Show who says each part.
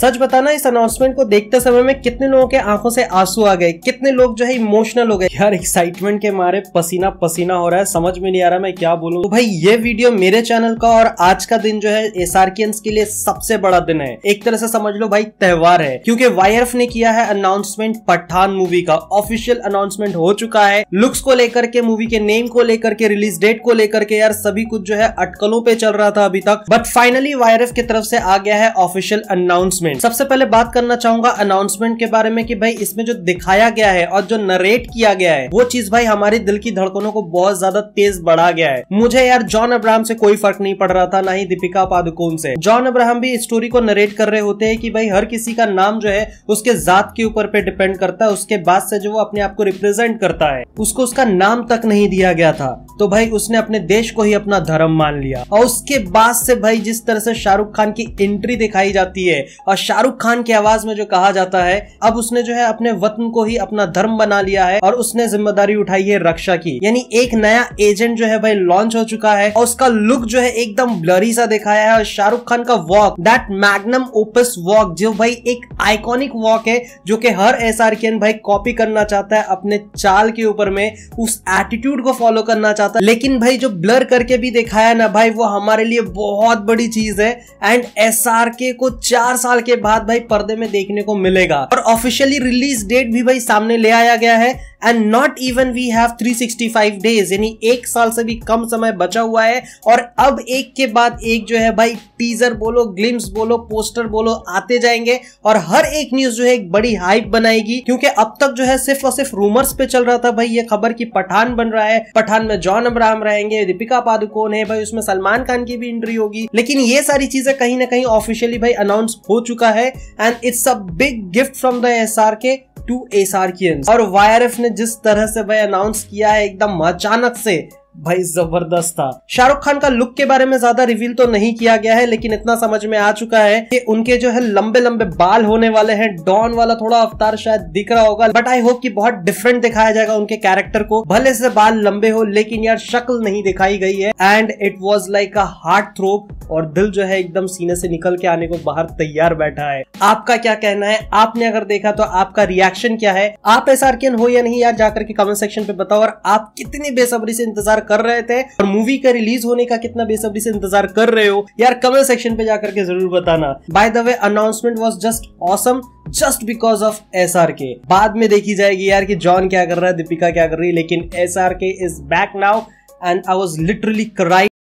Speaker 1: सच बताना इस अनाउंसमेंट को देखते समय में कितने लोगों के आंखों से आंसू आ गए कितने लोग जो है इमोशनल हो गए यार एक्साइटमेंट के मारे पसीना पसीना हो रहा है समझ में नहीं आ रहा मैं क्या बोलूं तो भाई ये वीडियो मेरे चैनल का और आज का दिन जो है एस के लिए सबसे बड़ा दिन है एक तरह से समझ लो भाई त्योहार है क्योंकि वाईएफ ने किया है अनाउंसमेंट पठान मूवी का ऑफिशियल अनाउंसमेंट हो चुका है लुक्स को लेकर के मूवी के नेम को लेकर के रिलीज डेट को लेकर के यार सभी कुछ जो है अटकलों पे चल रहा था अभी तक बट फाइनली वाईएफ की तरफ से आ गया है ऑफिशियल अनाउंसमेंट अनाउंसमेंट सबसे पहले बात करना चाहूंगा अनाउंसमेंट के बारे में कि भाई इसमें जो दिखाया गया है और जो नरेट किया गया है वो चीज भाई हमारी दिल की धड़कनों को बहुत ज्यादा तेज बढ़ा गया है मुझे यार जॉन अब्राहम से कोई फर्क नहीं पड़ रहा था ना ही दीपिका पादुकोण से जॉन अब्राहम भी स्टोरी को नरेट कर रहे होते हैं कि भाई हर किसी का नाम जो है उसके जात के ऊपर पे डिपेंड करता है उसके बाद से जो वो अपने आप को रिप्रेजेंट करता है उसको उसका नाम तक नहीं दिया गया था तो भाई उसने अपने देश को ही अपना धर्म मान लिया और उसके बाद से भाई जिस तरह से शाहरुख खान की एंट्री दिखाई जाती है और शाहरुख खान की आवाज में जो कहा जाता है अब उसने जो है अपने वतन को ही अपना धर्म बना लिया है और उसने जिम्मेदारी उठाई है रक्षा की यानी एक नया एजेंट जो है भाई लॉन्च हो चुका है और उसका लुक जो है एकदम ब्लरी सा दिखाया है और शाहरुख खान का walk that magnum opus walk जो भाई एक आइकॉनिक वॉक है जो कि हर एस भाई कॉपी करना चाहता है अपने चाल के ऊपर में उस एटीट्यूड को फॉलो करना चाहता है लेकिन भाई जो ब्लर करके भी दिखाया ना भाई वो हमारे लिए बहुत बड़ी चीज है एंड एस को चार साल के बाद भाई पर्दे में देखने को मिलेगा और ऑफिशियली रिलीज डेट भी भाई सामने ले आया गया है and not even we have 365 days यानी एक साल से भी कम समय बचा हुआ है और अब एक के बाद एक जो है भाई टीजर बोलो ग्लिम्स बोलो पोस्टर बोलो आते जाएंगे और हर एक न्यूज जो है एक बड़ी हाइप बनाएगी क्योंकि अब तक जो है सिर्फ और सिर्फ रूमर्स पे चल रहा था भाई ये खबर की पठान बन रहा है पठान में जॉन अब्राहम रहेंगे दीपिका पादुकोण है भाई उसमें सलमान खान की भी एंट्री होगी लेकिन ये सारी चीजें कहीं ना कहीं ऑफिशियली भाई अनाउंस हो चुका है and it's a big gift from the S R K to S और वाई ने जिस तरह से भाई अनाउंस किया है एकदम अचानक से भाई जबरदस्त था शाहरुख खान का लुक के बारे में ज्यादा रिवील तो नहीं किया गया है लेकिन इतना समझ में आ चुका है कि उनके जो है लंबे लंबे बाल होने वाले हैं डॉन वाला थोड़ा अवतार शायद दिख रहा होगा बट आई होप कि बहुत डिफरेंट दिखाया जाएगा उनके कैरेक्टर को भले से बाल लंबे हो लेकिन यार शक्ल नहीं दिखाई गई है and it was like a heart throb और दिल जो है एकदम सीने से निकल के आने को बाहर तैयार बैठा है आपका क्या कहना है आपने अगर देखा तो आपका रिएक्शन क्या है आप एस हो या नहीं यार जाकर के कमेंट सेक्शन पे बताओ और आप कितनी बेसब्री से इंतजार कर रहे थे और मूवी का रिलीज होने का कितना बेसब्री से इंतजार कर रहे हो यार कमेंट सेक्शन पे जाकर के जरूर बताना by the way announcement was just awesome just because of S R K बाद में देखी जाएगी यार कि जॉन क्या कर रहा है दीपिका क्या कर रही है लेकिन S R K is back now and I was literally crime